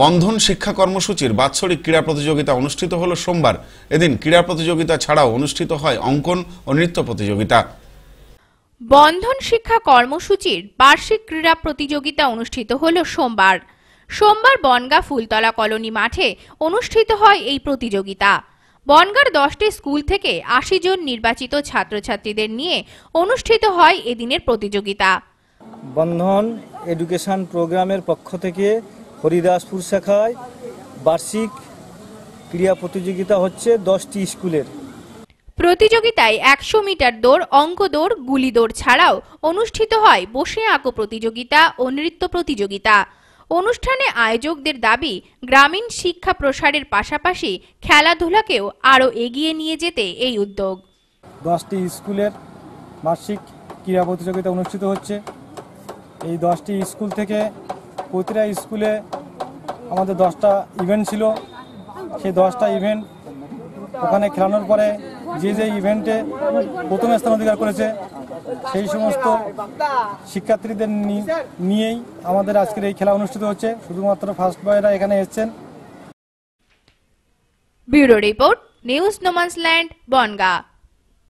বন্ধন শিক্ষা কর্মসূচির বাৎসরিক ক্রীড়া প্রতিযোগিতা অনুষ্ঠিত হল সোমবার এদিন ক্রীড়া প্রতিযোগিতা ছাড়াও অনুষ্ঠিত হয় অঙ্কন ও নৃত্য প্রতিযোগিতা বন্ধন শিক্ষা কর্মসূচির বার্ষিক ক্রীড়া প্রতিযোগিতা অনুষ্ঠিত হল সোমবার সোমবার বনগা ফুলতলা কলোনি মাঠে অনুষ্ঠিত হয় এই প্রতিযোগিতা বনগার দশটি স্কুল থেকে আশি জন নির্বাচিত ছাত্রছাত্রীদের নিয়ে অনুষ্ঠিত হয় এদিনের প্রতিযোগিতা বন্ধন এডুকেশন প্রোগ্রামের পক্ষ থেকে হরিদাসপুর শাখায় বার্ষিক ক্রীড়া প্রতিযোগিতা হচ্ছে দশটি স্কুলের প্রতিযোগিতায় একশো মিটার দৌড় অঙ্ক দৌড় গুলি দৌড় ছাড়াও অনুষ্ঠিত হয় বসে আঁকো প্রতিযোগিতা ও নৃত্য প্রতিযোগিতা অনুষ্ঠানে আয়োজকদের দাবি গ্রামীণ শিক্ষা প্রসারের পাশাপাশি খেলাধুলাকেও আরও এগিয়ে নিয়ে যেতে এই উদ্যোগ দশটি স্কুলের বার্ষিক ক্রীড়া প্রতিযোগিতা অনুষ্ঠিত হচ্ছে এই দশটি স্কুল থেকে প্রতিটা স্কুলে আমাদের দশটা ইভেন্ট ছিল সেই দশটা ইভেন্ট ওখানে খেলানোর পরে যে যে ইভেন্টে প্রথম স্থান অধিকার করেছে সেই সমস্ত শিক্ষার্থীদের নিয়েই আমাদের আজকের এই খেলা অনুষ্ঠিত হচ্ছে শুধুমাত্র ফার্স্ট বয়েরা এখানে এসছেন bureau report news no man's land Bongaon